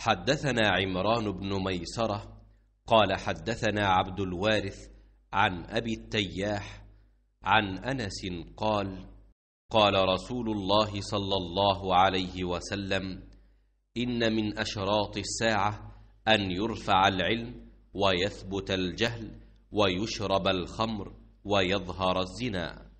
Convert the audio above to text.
حدثنا عمران بن ميسرة قال حدثنا عبد الوارث عن أبي التياح عن أنس قال قال رسول الله صلى الله عليه وسلم إن من أشراط الساعة أن يرفع العلم ويثبت الجهل ويشرب الخمر ويظهر الزنا